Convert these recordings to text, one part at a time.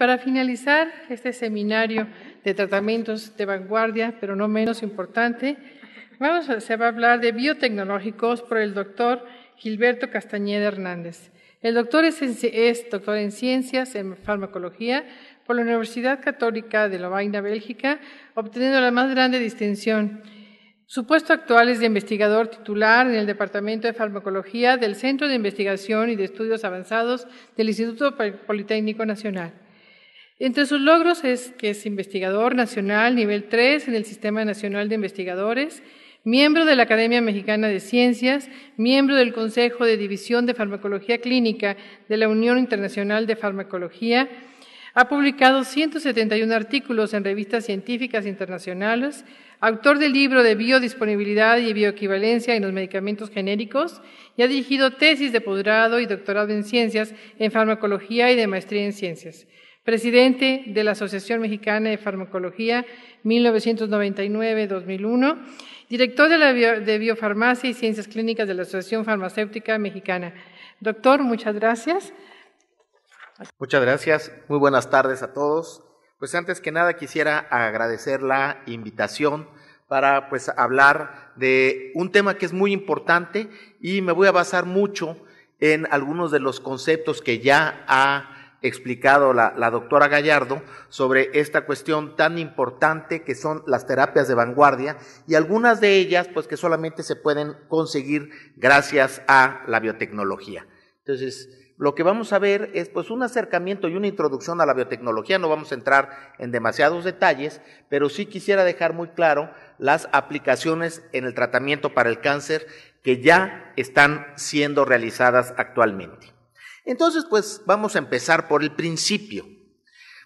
para finalizar este seminario de tratamientos de vanguardia, pero no menos importante, vamos a, se va a hablar de biotecnológicos por el doctor Gilberto Castañeda Hernández. El doctor es, doctor en ciencias, en farmacología, por la Universidad Católica de Lovaina, Bélgica, obteniendo la más grande distinción. Su puesto actual es de investigador titular en el Departamento de Farmacología del Centro de Investigación y de Estudios Avanzados del Instituto Politécnico Nacional. Entre sus logros es que es investigador nacional nivel 3 en el Sistema Nacional de Investigadores, miembro de la Academia Mexicana de Ciencias, miembro del Consejo de División de Farmacología Clínica de la Unión Internacional de Farmacología, ha publicado 171 artículos en revistas científicas internacionales, autor del libro de biodisponibilidad y bioequivalencia en los medicamentos genéricos y ha dirigido tesis de posgrado y doctorado en ciencias en farmacología y de maestría en ciencias presidente de la Asociación Mexicana de Farmacología 1999-2001, director de, la de Biofarmacia y Ciencias Clínicas de la Asociación Farmacéutica Mexicana. Doctor, muchas gracias. Muchas gracias. Muy buenas tardes a todos. Pues antes que nada quisiera agradecer la invitación para pues hablar de un tema que es muy importante y me voy a basar mucho en algunos de los conceptos que ya ha explicado la, doctora Gallardo sobre esta cuestión tan importante que son las terapias de vanguardia y algunas de ellas pues que solamente se pueden conseguir gracias a la biotecnología. Entonces, lo que vamos a ver es pues un acercamiento y una introducción a la biotecnología, no vamos a entrar en demasiados detalles, pero sí quisiera dejar muy claro las aplicaciones en el tratamiento para el cáncer que ya están siendo realizadas actualmente. Entonces, pues vamos a empezar por el principio.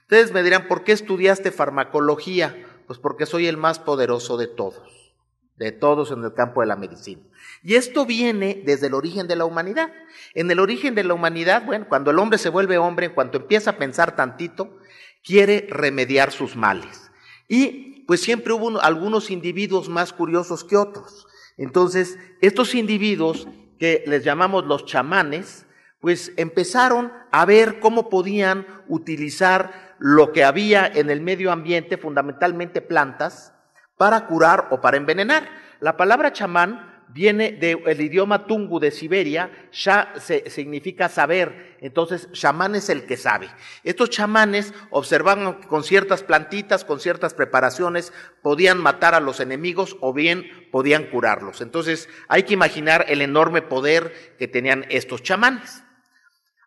Ustedes me dirán, ¿por qué estudiaste farmacología? Pues porque soy el más poderoso de todos, de todos en el campo de la medicina. Y esto viene desde el origen de la humanidad. En el origen de la humanidad, bueno, cuando el hombre se vuelve hombre, en cuanto empieza a pensar tantito, quiere remediar sus males. Y pues siempre hubo algunos individuos más curiosos que otros. Entonces, estos individuos que les llamamos los chamanes, pues empezaron a ver cómo podían utilizar lo que había en el medio ambiente, fundamentalmente plantas, para curar o para envenenar. La palabra chamán viene del idioma tungu de Siberia, ya se, significa saber, entonces chamán es el que sabe. Estos chamanes observaban que con ciertas plantitas, con ciertas preparaciones, podían matar a los enemigos o bien podían curarlos. Entonces hay que imaginar el enorme poder que tenían estos chamanes.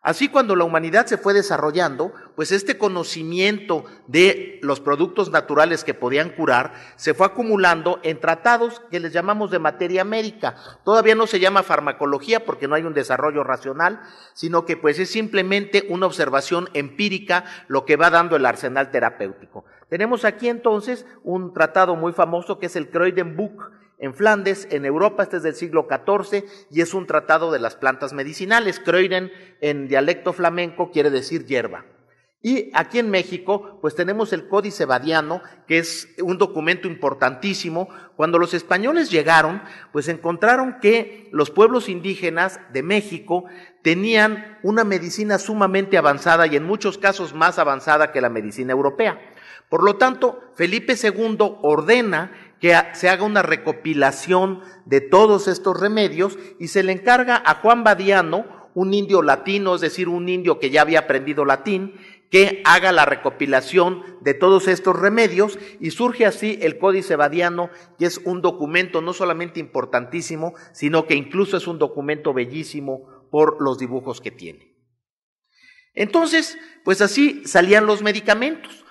Así cuando la humanidad se fue desarrollando, pues este conocimiento de los productos naturales que podían curar se fue acumulando en tratados que les llamamos de materia médica. Todavía no se llama farmacología porque no hay un desarrollo racional, sino que pues es simplemente una observación empírica lo que va dando el arsenal terapéutico. Tenemos aquí entonces un tratado muy famoso que es el Book en Flandes, en Europa, este es del siglo XIV y es un tratado de las plantas medicinales. Creuren en dialecto flamenco quiere decir hierba. Y aquí en México, pues tenemos el Códice Badiano, que es un documento importantísimo. Cuando los españoles llegaron, pues encontraron que los pueblos indígenas de México tenían una medicina sumamente avanzada y en muchos casos más avanzada que la medicina europea. Por lo tanto, Felipe II ordena que se haga una recopilación de todos estos remedios y se le encarga a Juan Badiano, un indio latino, es decir, un indio que ya había aprendido latín, que haga la recopilación de todos estos remedios y surge así el Códice Badiano, que es un documento no solamente importantísimo, sino que incluso es un documento bellísimo por los dibujos que tiene. Entonces, pues así salían los medicamentos.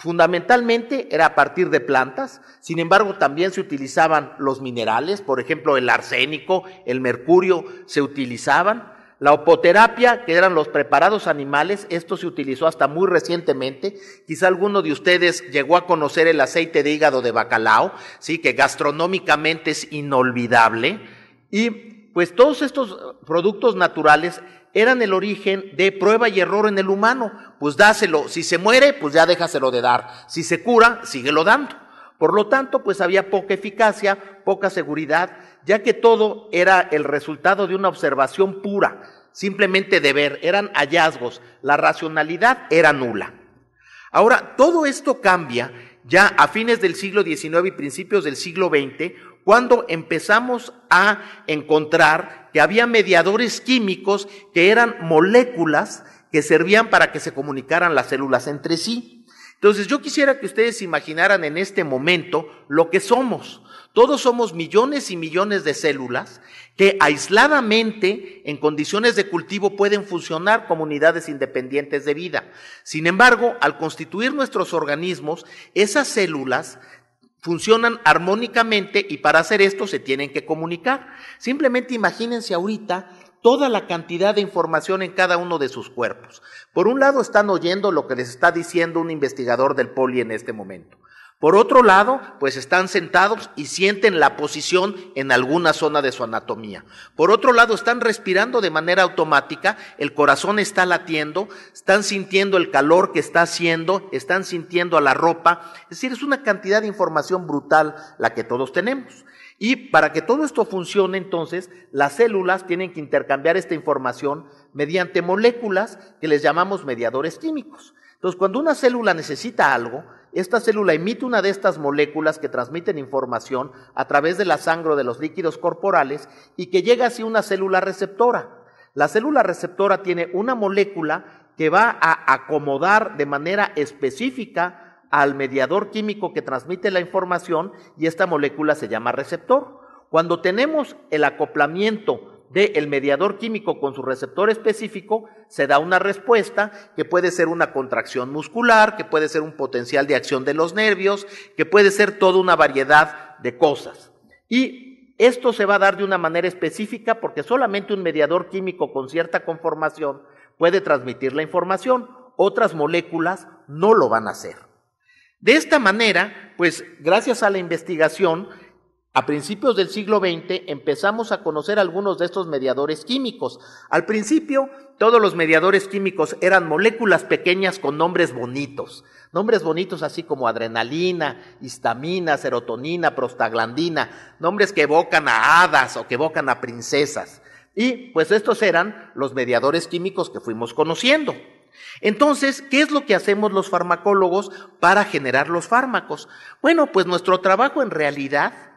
Fundamentalmente era a partir de plantas, sin embargo también se utilizaban los minerales, por ejemplo el arsénico, el mercurio se utilizaban. La opoterapia, que eran los preparados animales, esto se utilizó hasta muy recientemente. Quizá alguno de ustedes llegó a conocer el aceite de hígado de bacalao, sí, que gastronómicamente es inolvidable. Y pues todos estos productos naturales eran el origen de prueba y error en el humano. Pues dáselo, si se muere, pues ya déjaselo de dar. Si se cura, síguelo dando. Por lo tanto, pues había poca eficacia, poca seguridad, ya que todo era el resultado de una observación pura, simplemente de ver, eran hallazgos, la racionalidad era nula. Ahora, todo esto cambia ya a fines del siglo XIX y principios del siglo XX cuando empezamos a encontrar que había mediadores químicos que eran moléculas que servían para que se comunicaran las células entre sí. Entonces yo quisiera que ustedes imaginaran en este momento lo que somos. Todos somos millones y millones de células que aisladamente, en condiciones de cultivo, pueden funcionar como unidades independientes de vida. Sin embargo, al constituir nuestros organismos, esas células funcionan armónicamente y para hacer esto se tienen que comunicar. Simplemente imagínense ahorita toda la cantidad de información en cada uno de sus cuerpos. Por un lado están oyendo lo que les está diciendo un investigador del poli en este momento. Por otro lado, pues están sentados y sienten la posición en alguna zona de su anatomía. Por otro lado, están respirando de manera automática, el corazón está latiendo, están sintiendo el calor que está haciendo, están sintiendo a la ropa. Es decir, es una cantidad de información brutal la que todos tenemos. Y para que todo esto funcione, entonces, las células tienen que intercambiar esta información mediante moléculas que les llamamos mediadores químicos. Entonces, cuando una célula necesita algo, esta célula emite una de estas moléculas que transmiten información a través de la sangre de los líquidos corporales y que llega así una célula receptora. La célula receptora tiene una molécula que va a acomodar de manera específica al mediador químico que transmite la información y esta molécula se llama receptor. Cuando tenemos el acoplamiento de el mediador químico con su receptor específico, se da una respuesta que puede ser una contracción muscular, que puede ser un potencial de acción de los nervios, que puede ser toda una variedad de cosas. Y esto se va a dar de una manera específica porque solamente un mediador químico con cierta conformación puede transmitir la información, otras moléculas no lo van a hacer. De esta manera, pues gracias a la investigación, a principios del siglo XX empezamos a conocer algunos de estos mediadores químicos. Al principio, todos los mediadores químicos eran moléculas pequeñas con nombres bonitos. Nombres bonitos así como adrenalina, histamina, serotonina, prostaglandina. Nombres que evocan a hadas o que evocan a princesas. Y pues estos eran los mediadores químicos que fuimos conociendo. Entonces, ¿qué es lo que hacemos los farmacólogos para generar los fármacos? Bueno, pues nuestro trabajo en realidad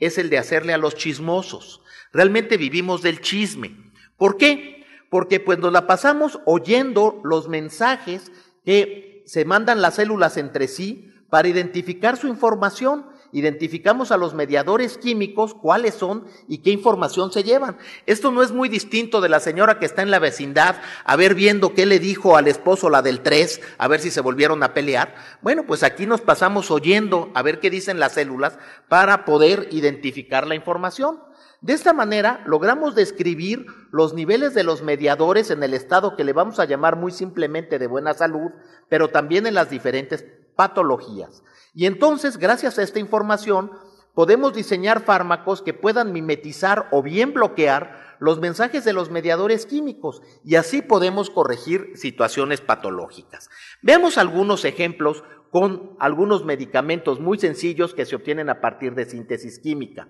es el de hacerle a los chismosos. Realmente vivimos del chisme. ¿Por qué? Porque cuando la pasamos oyendo los mensajes que se mandan las células entre sí para identificar su información identificamos a los mediadores químicos, cuáles son y qué información se llevan. Esto no es muy distinto de la señora que está en la vecindad, a ver viendo qué le dijo al esposo la del 3, a ver si se volvieron a pelear. Bueno, pues aquí nos pasamos oyendo a ver qué dicen las células para poder identificar la información. De esta manera logramos describir los niveles de los mediadores en el estado que le vamos a llamar muy simplemente de buena salud, pero también en las diferentes patologías. Y entonces, gracias a esta información, podemos diseñar fármacos que puedan mimetizar o bien bloquear los mensajes de los mediadores químicos y así podemos corregir situaciones patológicas. Veamos algunos ejemplos con algunos medicamentos muy sencillos que se obtienen a partir de síntesis química.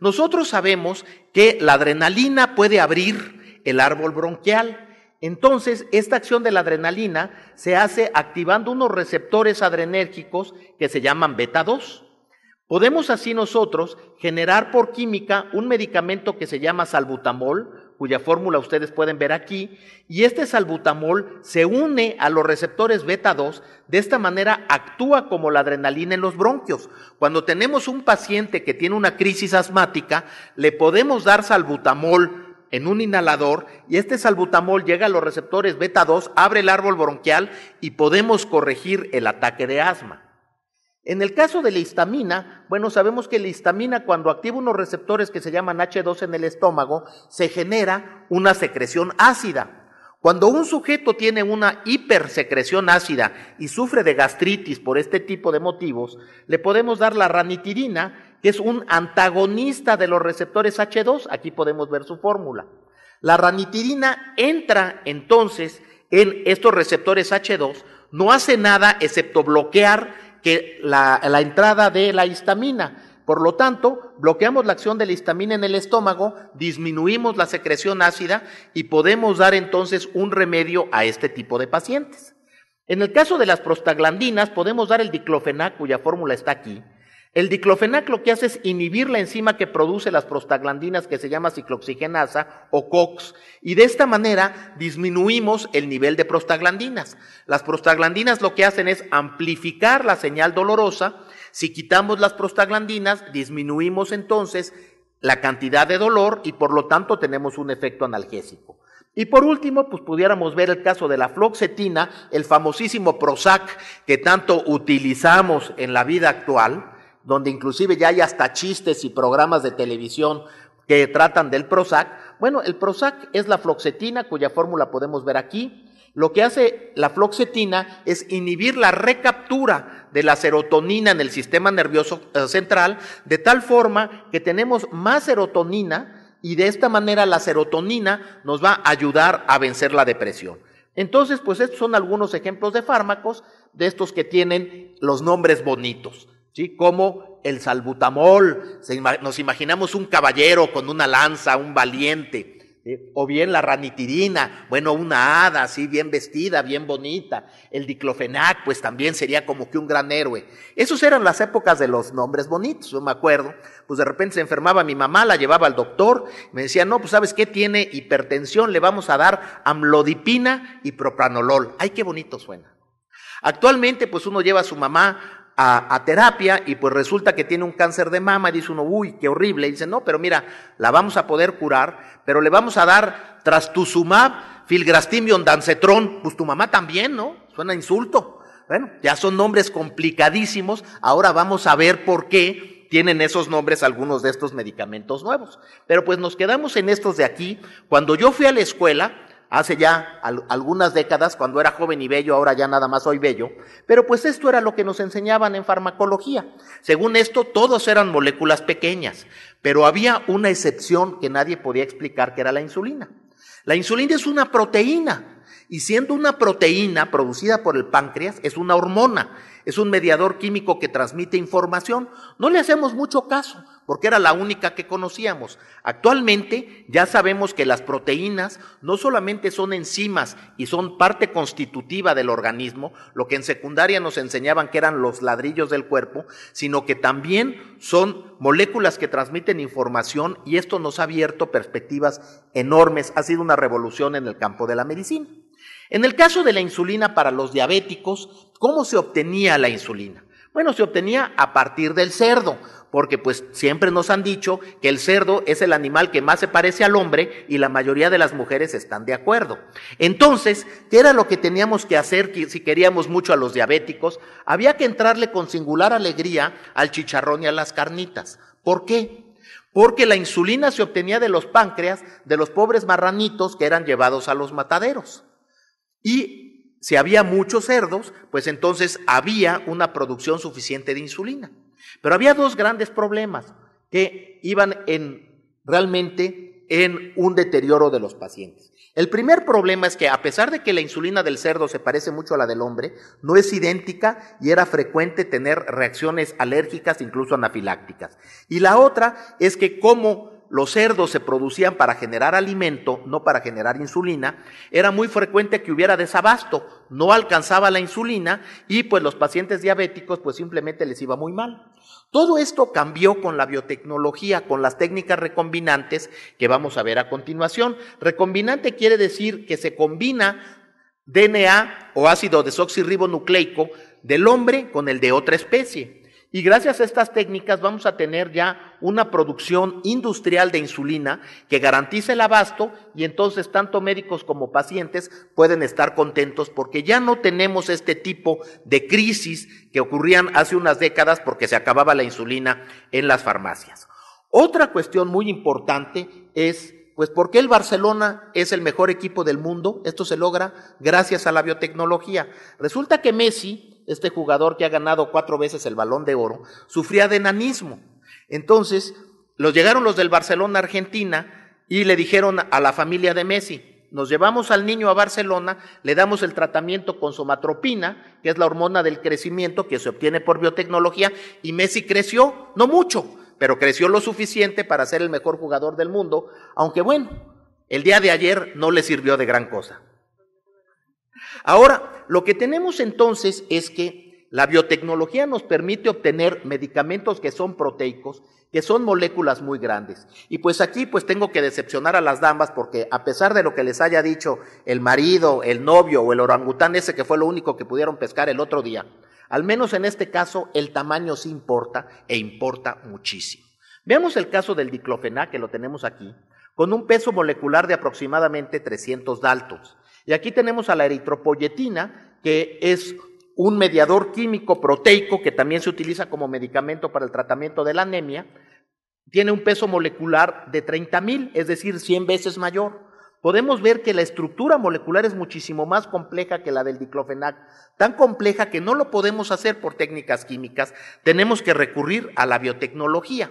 Nosotros sabemos que la adrenalina puede abrir el árbol bronquial, entonces, esta acción de la adrenalina se hace activando unos receptores adrenérgicos que se llaman beta 2. Podemos así nosotros generar por química un medicamento que se llama salbutamol, cuya fórmula ustedes pueden ver aquí, y este salbutamol se une a los receptores beta 2, de esta manera actúa como la adrenalina en los bronquios. Cuando tenemos un paciente que tiene una crisis asmática, le podemos dar salbutamol en un inhalador y este salbutamol llega a los receptores beta 2, abre el árbol bronquial y podemos corregir el ataque de asma. En el caso de la histamina, bueno, sabemos que la histamina cuando activa unos receptores que se llaman H2 en el estómago, se genera una secreción ácida. Cuando un sujeto tiene una hipersecreción ácida y sufre de gastritis por este tipo de motivos, le podemos dar la ranitidina que es un antagonista de los receptores H2, aquí podemos ver su fórmula. La ranitidina entra entonces en estos receptores H2, no hace nada excepto bloquear la, la entrada de la histamina. Por lo tanto, bloqueamos la acción de la histamina en el estómago, disminuimos la secreción ácida y podemos dar entonces un remedio a este tipo de pacientes. En el caso de las prostaglandinas, podemos dar el diclofenac, cuya fórmula está aquí, el diclofenac lo que hace es inhibir la enzima que produce las prostaglandinas que se llama cicloxigenasa o COX y de esta manera disminuimos el nivel de prostaglandinas. Las prostaglandinas lo que hacen es amplificar la señal dolorosa. Si quitamos las prostaglandinas, disminuimos entonces la cantidad de dolor y por lo tanto tenemos un efecto analgésico. Y por último, pues pudiéramos ver el caso de la floxetina, el famosísimo Prozac que tanto utilizamos en la vida actual donde inclusive ya hay hasta chistes y programas de televisión que tratan del Prozac. Bueno, el Prozac es la floxetina, cuya fórmula podemos ver aquí. Lo que hace la floxetina es inhibir la recaptura de la serotonina en el sistema nervioso eh, central, de tal forma que tenemos más serotonina y de esta manera la serotonina nos va a ayudar a vencer la depresión. Entonces, pues estos son algunos ejemplos de fármacos, de estos que tienen los nombres bonitos. ¿sí? Como el salbutamol, nos imaginamos un caballero con una lanza, un valiente, o bien la ranitirina, bueno, una hada así bien vestida, bien bonita, el diclofenac, pues también sería como que un gran héroe. Esos eran las épocas de los nombres bonitos, yo me acuerdo, pues de repente se enfermaba mi mamá, la llevaba al doctor, me decía, no, pues sabes qué tiene hipertensión, le vamos a dar amlodipina y propranolol. Ay, qué bonito suena. Actualmente, pues uno lleva a su mamá a, terapia y pues resulta que tiene un cáncer de mama y dice uno, uy, qué horrible. Y dice, no, pero mira, la vamos a poder curar, pero le vamos a dar trastuzumab, Filgrastimion, Dancetron, Pues tu mamá también, ¿no? Suena insulto. Bueno, ya son nombres complicadísimos. Ahora vamos a ver por qué tienen esos nombres algunos de estos medicamentos nuevos. Pero pues nos quedamos en estos de aquí. Cuando yo fui a la escuela, hace ya algunas décadas, cuando era joven y bello, ahora ya nada más soy bello, pero pues esto era lo que nos enseñaban en farmacología. Según esto, todos eran moléculas pequeñas, pero había una excepción que nadie podía explicar, que era la insulina. La insulina es una proteína, y siendo una proteína producida por el páncreas, es una hormona, es un mediador químico que transmite información. No le hacemos mucho caso porque era la única que conocíamos. Actualmente ya sabemos que las proteínas no solamente son enzimas y son parte constitutiva del organismo, lo que en secundaria nos enseñaban que eran los ladrillos del cuerpo, sino que también son moléculas que transmiten información y esto nos ha abierto perspectivas enormes. Ha sido una revolución en el campo de la medicina. En el caso de la insulina para los diabéticos, ¿cómo se obtenía la insulina? Bueno, se obtenía a partir del cerdo, porque pues siempre nos han dicho que el cerdo es el animal que más se parece al hombre y la mayoría de las mujeres están de acuerdo. Entonces, ¿qué era lo que teníamos que hacer si queríamos mucho a los diabéticos? Había que entrarle con singular alegría al chicharrón y a las carnitas. ¿Por qué? Porque la insulina se obtenía de los páncreas de los pobres marranitos que eran llevados a los mataderos. Y si había muchos cerdos, pues entonces había una producción suficiente de insulina. Pero había dos grandes problemas que iban en realmente en un deterioro de los pacientes. El primer problema es que a pesar de que la insulina del cerdo se parece mucho a la del hombre, no es idéntica y era frecuente tener reacciones alérgicas, incluso anafilácticas. Y la otra es que como los cerdos se producían para generar alimento, no para generar insulina, era muy frecuente que hubiera desabasto, no alcanzaba la insulina y pues los pacientes diabéticos pues simplemente les iba muy mal. Todo esto cambió con la biotecnología, con las técnicas recombinantes que vamos a ver a continuación. Recombinante quiere decir que se combina DNA o ácido desoxirribonucleico del hombre con el de otra especie. Y gracias a estas técnicas vamos a tener ya una producción industrial de insulina que garantice el abasto y entonces tanto médicos como pacientes pueden estar contentos porque ya no tenemos este tipo de crisis que ocurrían hace unas décadas porque se acababa la insulina en las farmacias. Otra cuestión muy importante es pues qué el Barcelona es el mejor equipo del mundo, esto se logra gracias a la biotecnología. Resulta que Messi, este jugador que ha ganado cuatro veces el balón de oro, sufría de enanismo. Entonces, los llegaron los del Barcelona, Argentina, y le dijeron a la familia de Messi, nos llevamos al niño a Barcelona, le damos el tratamiento con somatropina, que es la hormona del crecimiento que se obtiene por biotecnología, y Messi creció, no mucho, pero creció lo suficiente para ser el mejor jugador del mundo, aunque bueno, el día de ayer no le sirvió de gran cosa. Ahora, lo que tenemos entonces es que la biotecnología nos permite obtener medicamentos que son proteicos, que son moléculas muy grandes. Y pues aquí pues tengo que decepcionar a las damas porque a pesar de lo que les haya dicho el marido, el novio o el orangután ese que fue lo único que pudieron pescar el otro día, al menos en este caso el tamaño sí importa e importa muchísimo. Veamos el caso del diclofenac que lo tenemos aquí, con un peso molecular de aproximadamente 300 daltons. Y aquí tenemos a la eritropoyetina que es un mediador químico proteico que también se utiliza como medicamento para el tratamiento de la anemia, tiene un peso molecular de 30.000, es decir, 100 veces mayor. Podemos ver que la estructura molecular es muchísimo más compleja que la del diclofenac, tan compleja que no lo podemos hacer por técnicas químicas, tenemos que recurrir a la biotecnología.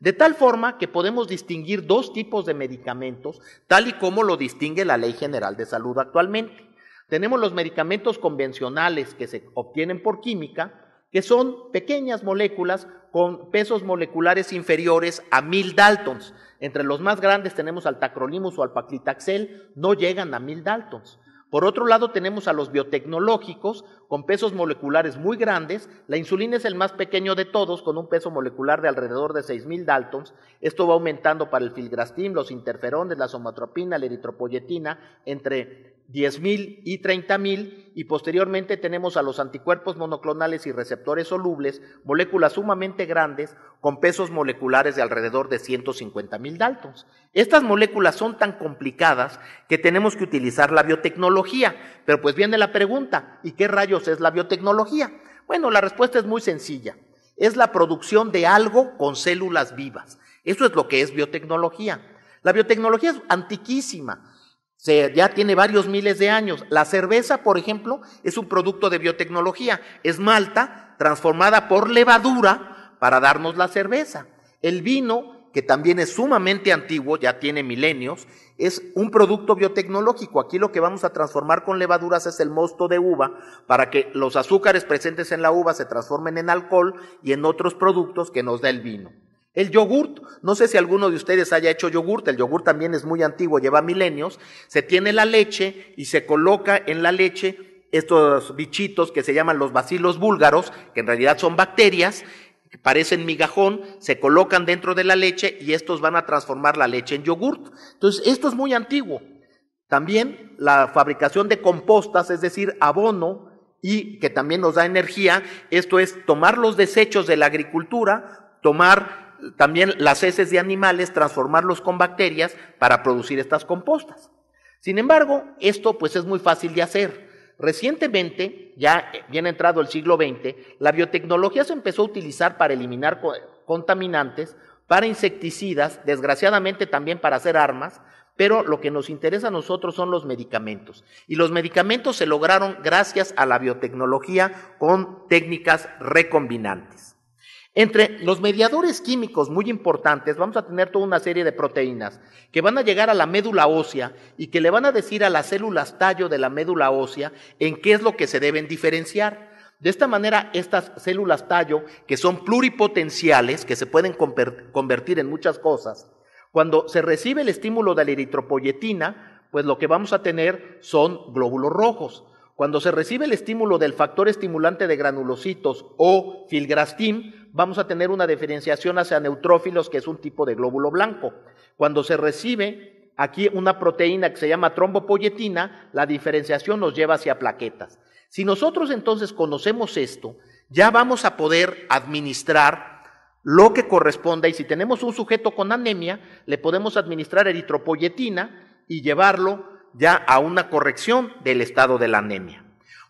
De tal forma que podemos distinguir dos tipos de medicamentos, tal y como lo distingue la Ley General de Salud actualmente. Tenemos los medicamentos convencionales que se obtienen por química, que son pequeñas moléculas con pesos moleculares inferiores a mil daltons. Entre los más grandes tenemos al tacrolimus o al paclitaxel, no llegan a mil daltons. Por otro lado, tenemos a los biotecnológicos con pesos moleculares muy grandes. La insulina es el más pequeño de todos, con un peso molecular de alrededor de 6.000 daltons. Esto va aumentando para el filgrastim, los interferones, la somatropina, la eritropoyetina, entre 10.000 y 30.000 y posteriormente tenemos a los anticuerpos monoclonales y receptores solubles, moléculas sumamente grandes con pesos moleculares de alrededor de 150.000 daltons. Estas moléculas son tan complicadas que tenemos que utilizar la biotecnología, pero pues viene la pregunta, ¿y qué rayos es la biotecnología? Bueno, la respuesta es muy sencilla. Es la producción de algo con células vivas. Eso es lo que es biotecnología. La biotecnología es antiquísima. Se, ya tiene varios miles de años. La cerveza, por ejemplo, es un producto de biotecnología. Es malta transformada por levadura para darnos la cerveza. El vino, que también es sumamente antiguo, ya tiene milenios, es un producto biotecnológico. Aquí lo que vamos a transformar con levaduras es el mosto de uva para que los azúcares presentes en la uva se transformen en alcohol y en otros productos que nos da el vino. El yogurt, no sé si alguno de ustedes haya hecho yogurt, el yogurt también es muy antiguo, lleva milenios, se tiene la leche y se coloca en la leche estos bichitos que se llaman los bacilos búlgaros, que en realidad son bacterias, que parecen migajón, se colocan dentro de la leche y estos van a transformar la leche en yogurt. Entonces, esto es muy antiguo. También la fabricación de compostas, es decir, abono, y que también nos da energía, esto es tomar los desechos de la agricultura, tomar también las heces de animales, transformarlos con bacterias para producir estas compostas. Sin embargo, esto pues es muy fácil de hacer. Recientemente, ya bien entrado el siglo XX, la biotecnología se empezó a utilizar para eliminar contaminantes, para insecticidas, desgraciadamente también para hacer armas, pero lo que nos interesa a nosotros son los medicamentos. Y los medicamentos se lograron gracias a la biotecnología con técnicas recombinantes. Entre los mediadores químicos muy importantes vamos a tener toda una serie de proteínas que van a llegar a la médula ósea y que le van a decir a las células tallo de la médula ósea en qué es lo que se deben diferenciar. De esta manera, estas células tallo, que son pluripotenciales, que se pueden convertir en muchas cosas, cuando se recibe el estímulo de la eritropoyetina, pues lo que vamos a tener son glóbulos rojos. Cuando se recibe el estímulo del factor estimulante de granulocitos o filgrastim, vamos a tener una diferenciación hacia neutrófilos, que es un tipo de glóbulo blanco. Cuando se recibe aquí una proteína que se llama trombopoyetina, la diferenciación nos lleva hacia plaquetas. Si nosotros entonces conocemos esto, ya vamos a poder administrar lo que corresponda y si tenemos un sujeto con anemia, le podemos administrar eritropoyetina y llevarlo ya a una corrección del estado de la anemia.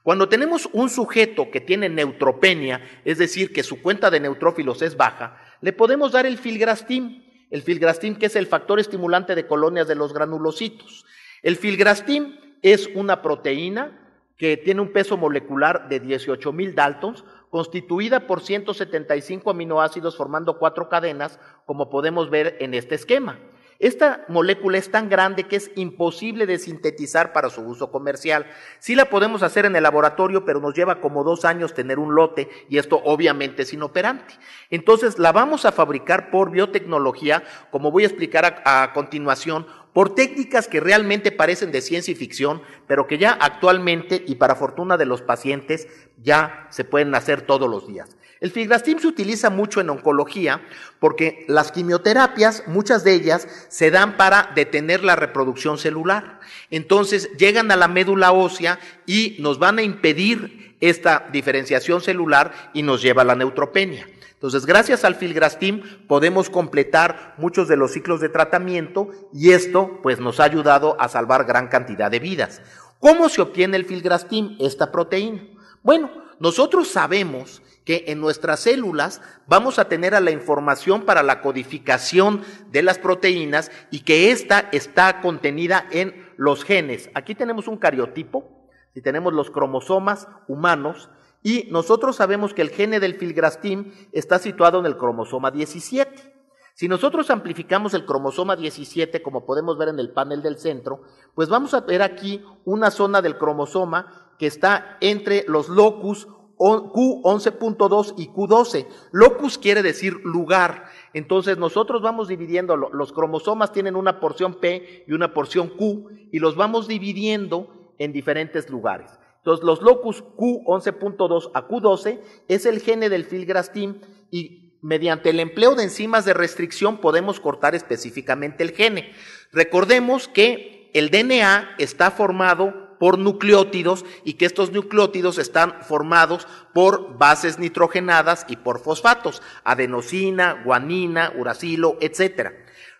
Cuando tenemos un sujeto que tiene neutropenia, es decir, que su cuenta de neutrófilos es baja, le podemos dar el filgrastim, el filgrastim que es el factor estimulante de colonias de los granulocitos. El filgrastim es una proteína que tiene un peso molecular de 18.000 daltons, constituida por 175 aminoácidos formando cuatro cadenas, como podemos ver en este esquema. Esta molécula es tan grande que es imposible de sintetizar para su uso comercial. Sí la podemos hacer en el laboratorio, pero nos lleva como dos años tener un lote y esto obviamente es inoperante. Entonces la vamos a fabricar por biotecnología, como voy a explicar a, continuación, por técnicas que realmente parecen de ciencia y ficción, pero que ya actualmente y para fortuna de los pacientes ya se pueden hacer todos los días. El filgrastim se utiliza mucho en oncología porque las quimioterapias, muchas de ellas, se dan para detener la reproducción celular. Entonces llegan a la médula ósea y nos van a impedir esta diferenciación celular y nos lleva a la neutropenia. Entonces, gracias al filgrastim podemos completar muchos de los ciclos de tratamiento y esto pues nos ha ayudado a salvar gran cantidad de vidas. ¿Cómo se obtiene el filgrastim, esta proteína? Bueno, nosotros sabemos que en nuestras células vamos a tener a la información para la codificación de las proteínas y que ésta está contenida en los genes. Aquí tenemos un cariotipo, si tenemos los cromosomas humanos, y nosotros sabemos que el gene del filgrastim está situado en el cromosoma 17. Si nosotros amplificamos el cromosoma 17, como podemos ver en el panel del centro, pues vamos a ver aquí una zona del cromosoma que está entre los locus Q11.2 y Q12. Locus quiere decir lugar. Entonces nosotros vamos dividiendo, los cromosomas tienen una porción P y una porción Q y los vamos dividiendo en diferentes lugares. Entonces los locus Q11.2 a Q12 es el gene del filgrastim y mediante el empleo de enzimas de restricción podemos cortar específicamente el gene. Recordemos que el DNA está formado por nucleótidos y que estos nucleótidos están formados por bases nitrogenadas y por fosfatos, adenosina, guanina, uracilo, etc.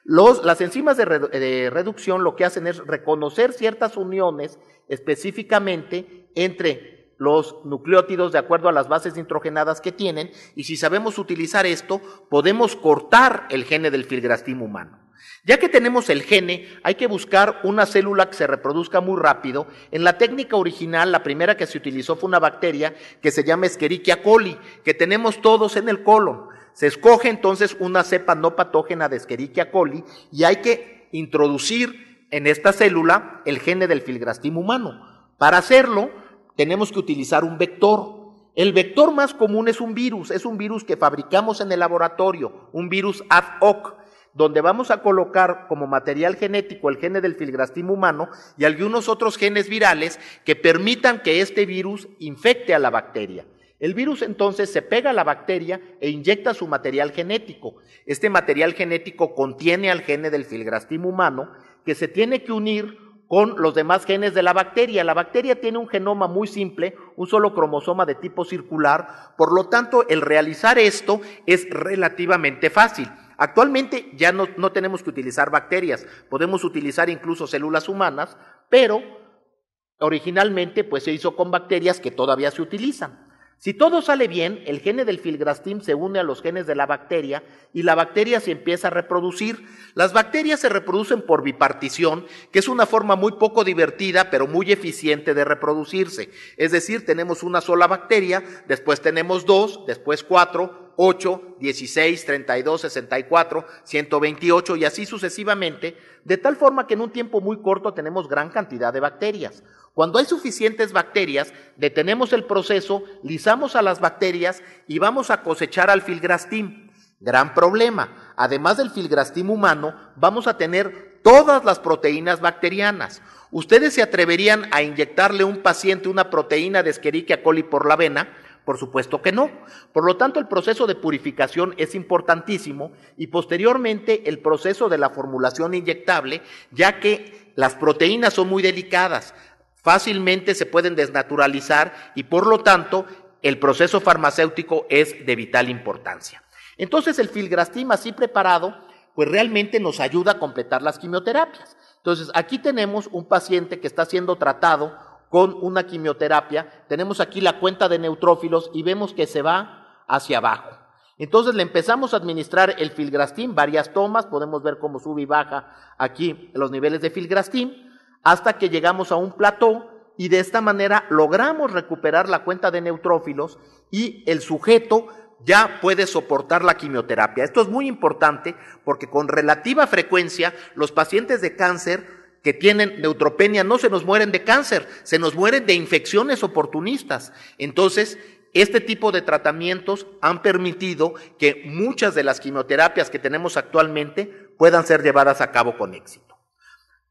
las enzimas de, reducción lo que hacen es reconocer ciertas uniones específicamente entre los nucleótidos de acuerdo a las bases nitrogenadas que tienen y si sabemos utilizar esto, podemos cortar el gene del filgrastim humano. Ya que tenemos el gene, hay que buscar una célula que se reproduzca muy rápido. En la técnica original, la primera que se utilizó fue una bacteria que se llama Escherichia coli, que tenemos todos en el colon. Se escoge entonces una cepa no patógena de Escherichia coli y hay que introducir en esta célula el gene del filgrastim humano. Para hacerlo, tenemos que utilizar un vector. El vector más común es un virus, es un virus que fabricamos en el laboratorio, un virus ad hoc donde vamos a colocar como material genético el gene del filgrastim humano y algunos otros genes virales que permitan que este virus infecte a la bacteria. El virus entonces se pega a la bacteria e inyecta su material genético. Este material genético contiene al gene del filgrastim humano que se tiene que unir con los demás genes de la bacteria. La bacteria tiene un genoma muy simple, un solo cromosoma de tipo circular, por lo tanto el realizar esto es relativamente fácil. Actualmente ya no, tenemos que utilizar bacterias, podemos utilizar incluso células humanas, pero originalmente pues se hizo con bacterias que todavía se utilizan. Si todo sale bien, el gene del filgrastim se une a los genes de la bacteria y la bacteria se empieza a reproducir. Las bacterias se reproducen por bipartición, que es una forma muy poco divertida, pero muy eficiente de reproducirse. Es decir, tenemos una sola bacteria, después tenemos dos, después cuatro, 8, 16, 32, 64, 128 y así sucesivamente, de tal forma que en un tiempo muy corto tenemos gran cantidad de bacterias. Cuando hay suficientes bacterias, detenemos el proceso, lisamos a las bacterias y vamos a cosechar al filgrastim. Gran problema. Además del filgrastim humano, vamos a tener todas las proteínas bacterianas. ¿Ustedes se atreverían a inyectarle a un paciente una proteína de Escherichia coli por la vena? Por supuesto que no. Por lo tanto, el proceso de purificación es importantísimo y posteriormente el proceso de la formulación inyectable, ya que las proteínas son muy delicadas, fácilmente se pueden desnaturalizar y por lo tanto el proceso farmacéutico es de vital importancia. Entonces el filgrastim así preparado pues realmente nos ayuda a completar las quimioterapias. Entonces aquí tenemos un paciente que está siendo tratado con una quimioterapia, tenemos aquí la cuenta de neutrófilos y vemos que se va hacia abajo. Entonces le empezamos a administrar el filgrastim, varias tomas, podemos ver cómo sube y baja aquí los niveles de filgrastim, hasta que llegamos a un plató y de esta manera logramos recuperar la cuenta de neutrófilos y el sujeto ya puede soportar la quimioterapia. Esto es muy importante porque con relativa frecuencia los pacientes de cáncer que tienen neutropenia no se nos mueren de cáncer, se nos mueren de infecciones oportunistas. Entonces, este tipo de tratamientos han permitido que muchas de las quimioterapias que tenemos actualmente puedan ser llevadas a cabo con éxito.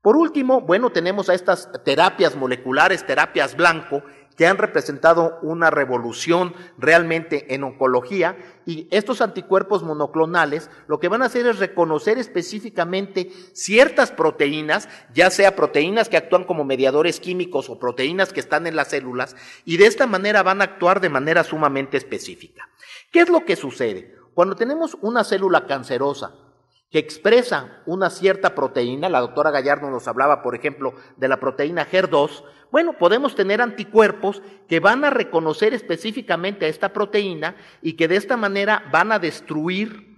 Por último, bueno, tenemos a estas terapias moleculares, terapias blanco, que han representado una revolución realmente en oncología y estos anticuerpos monoclonales lo que van a hacer es reconocer específicamente ciertas proteínas, ya sea proteínas que actúan como mediadores químicos o proteínas que están en las células y de esta manera van a actuar de manera sumamente específica. ¿Qué es lo que sucede? Cuando tenemos una célula cancerosa que expresan una cierta proteína, la doctora Gallardo nos hablaba, por ejemplo, de la proteína HER2, bueno, podemos tener anticuerpos que van a reconocer específicamente a esta proteína y que de esta manera van a destruir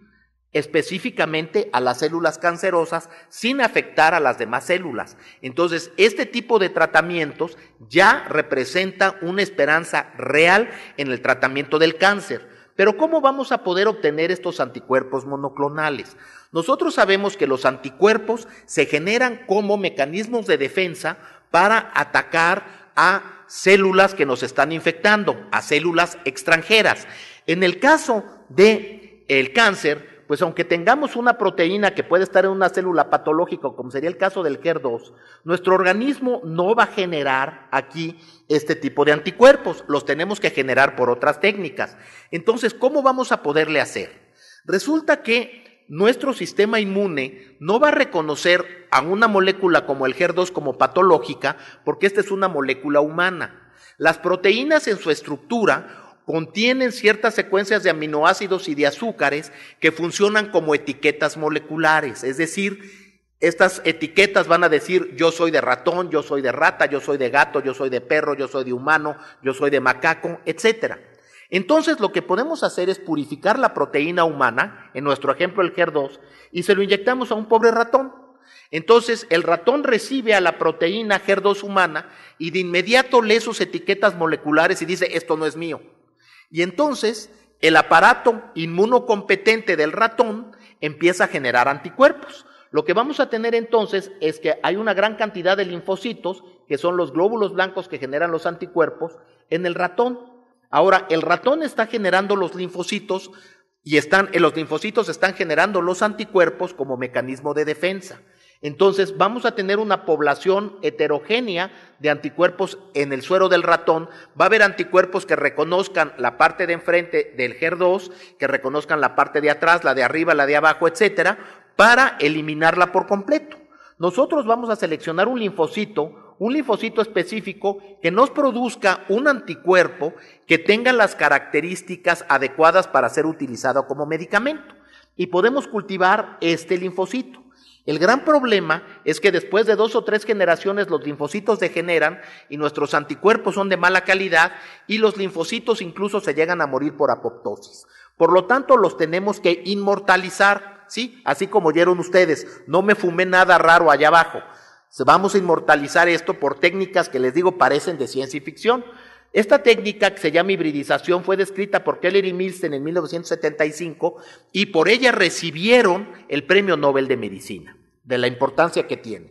específicamente a las células cancerosas sin afectar a las demás células. Entonces, este tipo de tratamientos ya representa una esperanza real en el tratamiento del cáncer. Pero ¿cómo vamos a poder obtener estos anticuerpos monoclonales? Nosotros sabemos que los anticuerpos se generan como mecanismos de defensa para atacar a células que nos están infectando, a células extranjeras. En el caso de el cáncer, pues aunque tengamos una proteína que puede estar en una célula patológica, como sería el caso del GER2, nuestro organismo no va a generar aquí este tipo de anticuerpos, los tenemos que generar por otras técnicas. Entonces, ¿cómo vamos a poderle hacer? Resulta que nuestro sistema inmune no va a reconocer a una molécula como el GER2 como patológica, porque esta es una molécula humana. Las proteínas en su estructura contienen ciertas secuencias de aminoácidos y de azúcares que funcionan como etiquetas moleculares, es decir, estas etiquetas van a decir yo soy de ratón, yo soy de rata, yo soy de gato, yo soy de perro, yo soy de humano, yo soy de macaco, etcétera. Entonces lo que podemos hacer es purificar la proteína humana, en nuestro ejemplo el GER2, y se lo inyectamos a un pobre ratón. Entonces el ratón recibe a la proteína GER2 humana y de inmediato lee sus etiquetas moleculares y dice esto no es mío. Y entonces el aparato inmunocompetente del ratón empieza a generar anticuerpos. Lo que vamos a tener entonces es que hay una gran cantidad de linfocitos, que son los glóbulos blancos que generan los anticuerpos, en el ratón. Ahora, el ratón está generando los linfocitos y están, eh, los linfocitos están generando los anticuerpos como mecanismo de defensa. Entonces vamos a tener una población heterogénea de anticuerpos en el suero del ratón. Va a haber anticuerpos que reconozcan la parte de enfrente del ger 2 que reconozcan la parte de atrás, la de arriba, la de abajo, etcétera, para eliminarla por completo. Nosotros vamos a seleccionar un linfocito, un linfocito específico que nos produzca un anticuerpo que tenga las características adecuadas para ser utilizado como medicamento. Y podemos cultivar este linfocito. El gran problema es que después de dos o tres generaciones los linfocitos degeneran y nuestros anticuerpos son de mala calidad y los linfocitos incluso se llegan a morir por apoptosis. Por lo tanto, los tenemos que inmortalizar, ¿sí? Así como oyeron ustedes, no me fumé nada raro allá abajo. Vamos a inmortalizar esto por técnicas que les digo parecen de ciencia y ficción. Esta técnica que se llama hibridización fue descrita por Keller y en 1975 y por ella recibieron el Premio Nobel de Medicina de la importancia que tiene.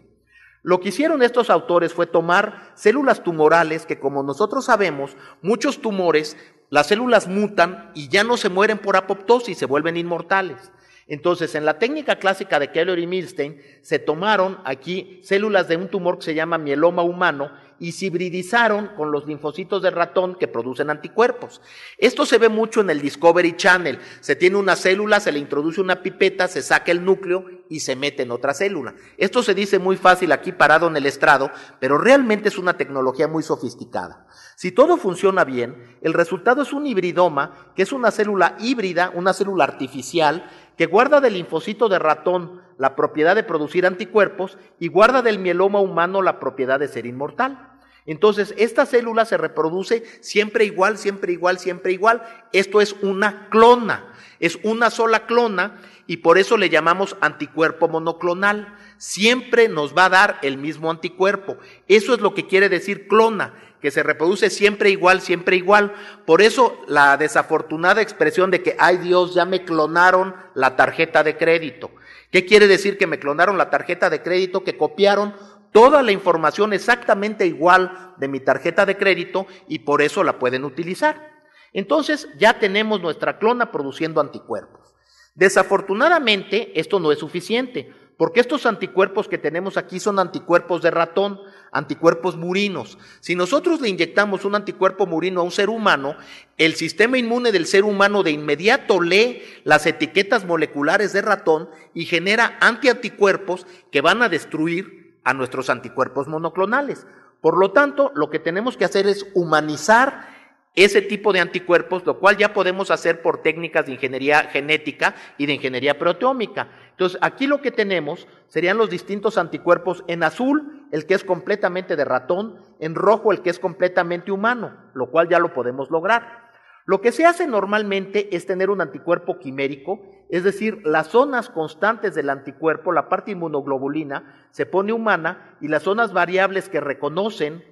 Lo que hicieron estos autores fue tomar células tumorales que como nosotros sabemos, muchos tumores, las células mutan y ya no se mueren por apoptosis, se vuelven inmortales. Entonces, en la técnica clásica de Keller y Milstein, se tomaron aquí células de un tumor que se llama mieloma humano y se hibridizaron con los linfocitos de ratón que producen anticuerpos. Esto se ve mucho en el Discovery Channel. Se tiene una célula, se le introduce una pipeta, se saca el núcleo y se mete en otra célula. Esto se dice muy fácil aquí parado en el estrado, pero realmente es una tecnología muy sofisticada. Si todo funciona bien, el resultado es un hibridoma, que es una célula híbrida, una célula artificial, que guarda del linfocito de ratón la propiedad de producir anticuerpos y guarda del mieloma humano la propiedad de ser inmortal. Entonces, esta célula se reproduce siempre igual, siempre igual, siempre igual. Esto es una clona, es una sola clona y por eso le llamamos anticuerpo monoclonal. Siempre nos va a dar el mismo anticuerpo. Eso es lo que quiere decir clona que se reproduce siempre igual, siempre igual. Por eso la desafortunada expresión de que, ay Dios, ya me clonaron la tarjeta de crédito. ¿Qué quiere decir que me clonaron la tarjeta de crédito? Que copiaron toda la información exactamente igual de mi tarjeta de crédito y por eso la pueden utilizar. Entonces ya tenemos nuestra clona produciendo anticuerpos. Desafortunadamente esto no es suficiente, porque estos anticuerpos que tenemos aquí son anticuerpos de ratón, anticuerpos murinos. Si nosotros le inyectamos un anticuerpo murino a un ser humano, el sistema inmune del ser humano de inmediato lee las etiquetas moleculares de ratón y genera antianticuerpos que van a destruir a nuestros anticuerpos monoclonales. Por lo tanto, lo que tenemos que hacer es humanizar ese tipo de anticuerpos, lo cual ya podemos hacer por técnicas de ingeniería genética y de ingeniería proteómica. Entonces, aquí lo que tenemos serían los distintos anticuerpos en azul, el que es completamente de ratón, en rojo el que es completamente humano, lo cual ya lo podemos lograr. Lo que se hace normalmente es tener un anticuerpo quimérico, es decir, las zonas constantes del anticuerpo, la parte inmunoglobulina, se pone humana y las zonas variables que reconocen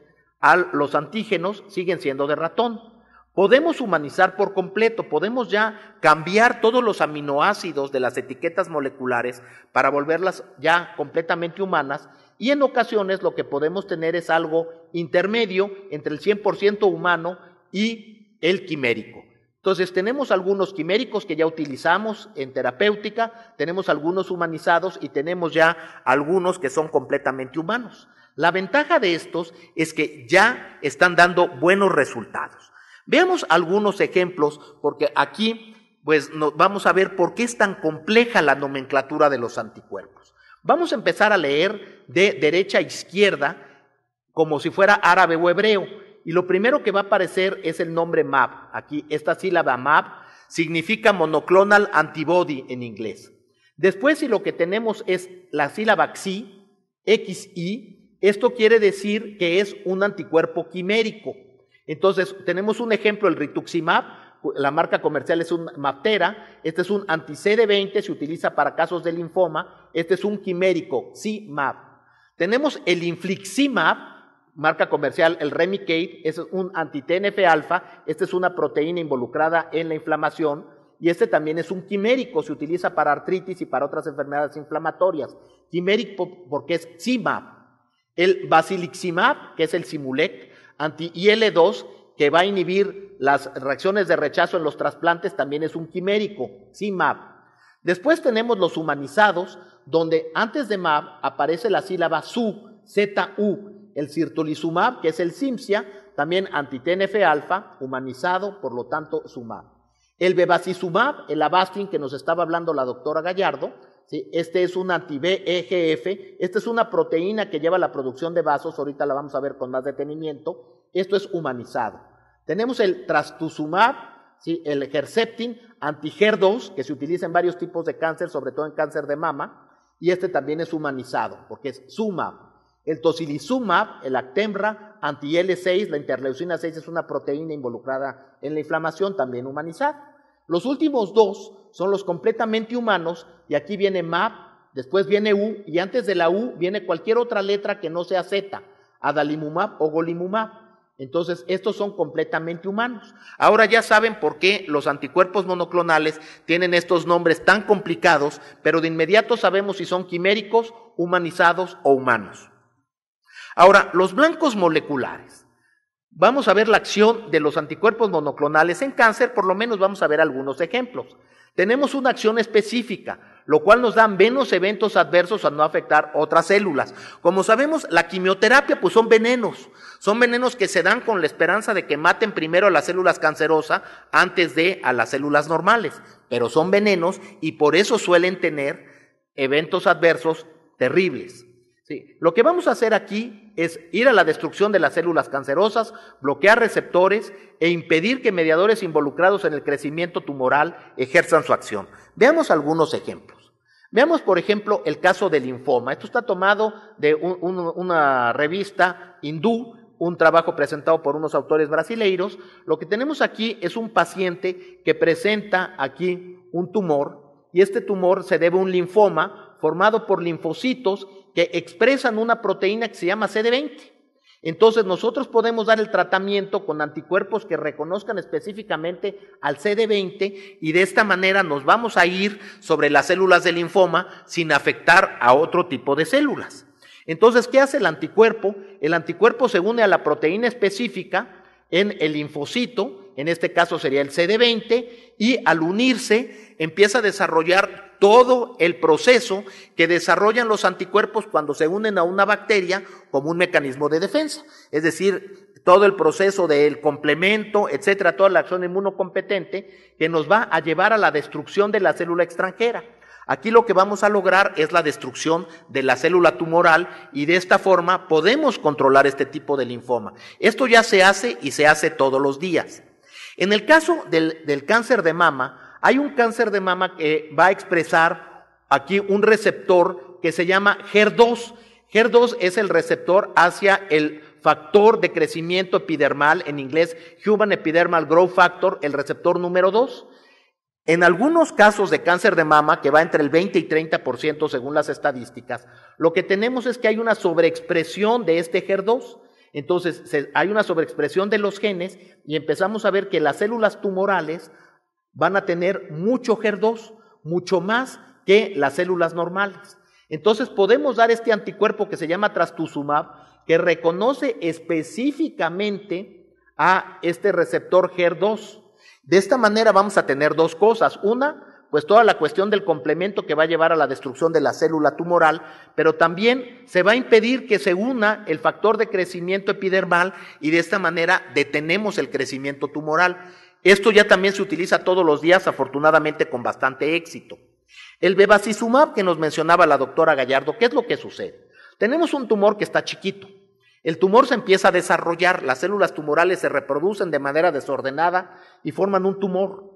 a los antígenos siguen siendo de ratón. Podemos humanizar por completo, podemos ya cambiar todos los aminoácidos de las etiquetas moleculares para volverlas ya completamente humanas y en ocasiones lo que podemos tener es algo intermedio entre el 100% humano y el quimérico. Entonces tenemos algunos quiméricos que ya utilizamos en terapéutica, tenemos algunos humanizados y tenemos ya algunos que son completamente humanos. La ventaja de estos es que ya están dando buenos resultados. Veamos algunos ejemplos porque aquí pues, vamos a ver por qué es tan compleja la nomenclatura de los anticuerpos. Vamos a empezar a leer de derecha a izquierda como si fuera árabe o hebreo. Y lo primero que va a aparecer es el nombre MAP. Aquí, esta sílaba MAP significa monoclonal antibody en inglés. Después, si lo que tenemos es la sílaba XI, XI, esto quiere decir que es un anticuerpo quimérico. Entonces, tenemos un ejemplo, el rituximab, la marca comercial es un Maptera, este es un anti-CD20, se utiliza para casos de linfoma, este es un quimérico, CMAP. Tenemos el infliximab, marca comercial, el Remicade, es un anti-TNF alfa, esta es una proteína involucrada en la inflamación y este también es un quimérico, se utiliza para artritis y para otras enfermedades inflamatorias. Quimérico porque es CMAP. El basiliximab, que es el Simulec, anti-IL2, que va a inhibir las reacciones de rechazo en los trasplantes, también es un quimérico, siMap. Después tenemos los humanizados, donde antes de mab aparece la sílaba su, ZU, el Sirtulizumab, que es el simsia, también anti alfa, humanizado, por lo tanto, sumab. El bevacizumab, el Avastin que nos estaba hablando la doctora Gallardo, este es un anti-BEGF, esta es una proteína que lleva la producción de vasos, ahorita la vamos a ver con más detenimiento, esto es humanizado. Tenemos el trastuzumab, ¿sí? el Herceptin, anti e que se utiliza en varios tipos de cáncer, sobre todo en cáncer de mama, y este también es humanizado, porque es Sumab. El tocilizumab, el Actemra, anti-L6, la interleucina 6 es una proteína involucrada en la inflamación, también humanizada. Los últimos dos son los completamente humanos, y aquí viene MAP, después viene U, y antes de la U viene cualquier otra letra que no sea Z, adalimumab o golimumab. Entonces, estos son completamente humanos. Ahora ya saben por qué los anticuerpos monoclonales tienen estos nombres tan complicados, pero de inmediato sabemos si son quiméricos, humanizados o humanos. Ahora, los blancos moleculares. Vamos a ver la acción de los anticuerpos monoclonales en cáncer, por lo menos vamos a ver algunos ejemplos. Tenemos una acción específica, lo cual nos da menos eventos adversos al no afectar otras células. Como sabemos, la quimioterapia pues son venenos, son venenos que se dan con la esperanza de que maten primero a las células cancerosas antes de a las células normales, pero son venenos y por eso suelen tener eventos adversos terribles. Lo que vamos a hacer aquí es ir a la destrucción de las células cancerosas, bloquear receptores e impedir que mediadores involucrados en el crecimiento tumoral ejerzan su acción. Veamos algunos ejemplos. Veamos, por ejemplo, el caso del linfoma. Esto está tomado de una revista hindú, un trabajo presentado por unos autores brasileiros. Lo que tenemos aquí es un paciente que presenta aquí un tumor y este tumor se debe a un linfoma formado por linfocitos que expresan una proteína que se llama CD20. Entonces nosotros podemos dar el tratamiento con anticuerpos que reconozcan específicamente al CD20 y de esta manera nos vamos a ir sobre las células del linfoma sin afectar a otro tipo de células. Entonces, ¿qué hace el anticuerpo? El anticuerpo se une a la proteína específica en el linfocito, en este caso sería el CD20, y al unirse empieza a desarrollar todo el proceso que desarrollan los anticuerpos cuando se unen a una bacteria como un mecanismo de defensa. Es decir, todo el proceso del complemento, etcétera, toda la acción inmunocompetente que nos va a llevar a la destrucción de la célula extranjera. Aquí lo que vamos a lograr es la destrucción de la célula tumoral y de esta forma podemos controlar este tipo de linfoma. Esto ya se hace y se hace todos los días. En el caso del, cáncer de mama, hay un cáncer de mama que va a expresar aquí un receptor que se llama HER2. HER2 es el receptor hacia el factor de crecimiento epidermal, en inglés Human Epidermal Growth Factor, el receptor número 2. En algunos casos de cáncer de mama, que va entre el 20 y 30% según las estadísticas, lo que tenemos es que hay una sobreexpresión de este HER2. Entonces, hay una sobreexpresión de los genes y empezamos a ver que las células tumorales van a tener mucho HER2, mucho más que las células normales. Entonces podemos dar este anticuerpo que se llama trastuzumab, que reconoce específicamente a este receptor HER2. De esta manera vamos a tener dos cosas. Una, pues toda la cuestión del complemento que va a llevar a la destrucción de la célula tumoral, pero también se va a impedir que se una el factor de crecimiento epidermal y de esta manera detenemos el crecimiento tumoral. Esto ya también se utiliza todos los días, afortunadamente con bastante éxito. El bevacizumab que nos mencionaba la doctora Gallardo, ¿qué es lo que sucede? Tenemos un tumor que está chiquito. El tumor se empieza a desarrollar, las células tumorales se reproducen de manera desordenada y forman un tumor.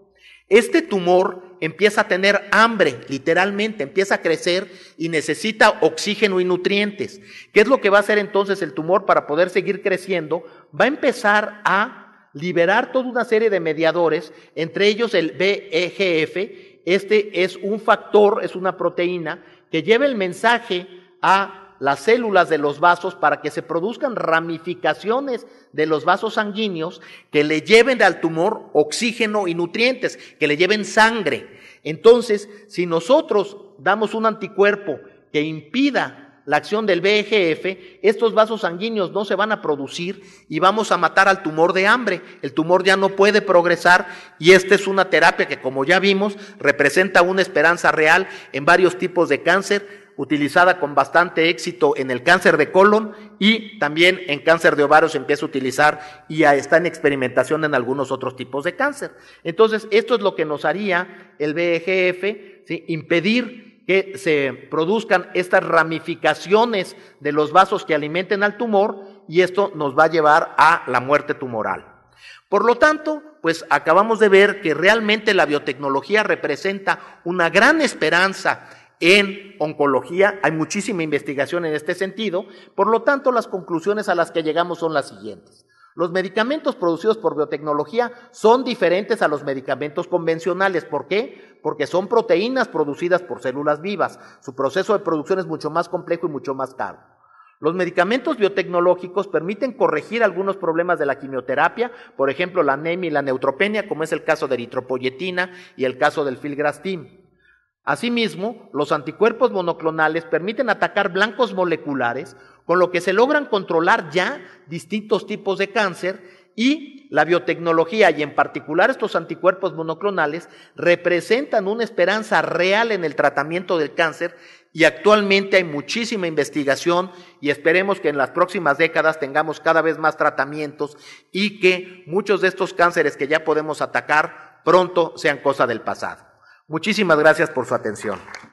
Este tumor empieza a tener hambre, literalmente, empieza a crecer y necesita oxígeno y nutrientes. ¿Qué es lo que va a hacer entonces el tumor para poder seguir creciendo? Va a empezar a liberar toda una serie de mediadores, entre ellos el BEGF. Este es un factor, es una proteína que lleva el mensaje a las células de los vasos para que se produzcan ramificaciones de los vasos sanguíneos que le lleven al tumor oxígeno y nutrientes, que le lleven sangre. Entonces, si nosotros damos un anticuerpo que impida la acción del BGF, estos vasos sanguíneos no se van a producir y vamos a matar al tumor de hambre. El tumor ya no puede progresar y esta es una terapia que, como ya vimos, representa una esperanza real en varios tipos de cáncer, utilizada con bastante éxito en el cáncer de colon y también en cáncer de ovario se empieza a utilizar y está en experimentación en algunos otros tipos de cáncer. Entonces, esto es lo que nos haría el BGF, impedir que se produzcan estas ramificaciones de los vasos que alimenten al tumor y esto nos va a llevar a la muerte tumoral. Por lo tanto, pues acabamos de ver que realmente la biotecnología representa una gran esperanza en oncología. Hay muchísima investigación en este sentido. Por lo tanto, las conclusiones a las que llegamos son las siguientes. Los medicamentos producidos por biotecnología son diferentes a los medicamentos convencionales. ¿Por qué? Porque son proteínas producidas por células vivas. Su proceso de producción es mucho más complejo y mucho más caro. Los medicamentos biotecnológicos permiten corregir algunos problemas de la quimioterapia, por ejemplo la anemia y la neutropenia, como es el caso de eritropoyetina y el caso del filgrastim. Asimismo, los anticuerpos monoclonales permiten atacar blancos moleculares con lo que se logran controlar ya distintos tipos de cáncer y la biotecnología y en particular estos anticuerpos monoclonales representan una esperanza real en el tratamiento del cáncer y actualmente hay muchísima investigación y esperemos que en las próximas décadas tengamos cada vez más tratamientos y que muchos de estos cánceres que ya podemos atacar pronto sean cosa del pasado. Muchísimas gracias por su atención.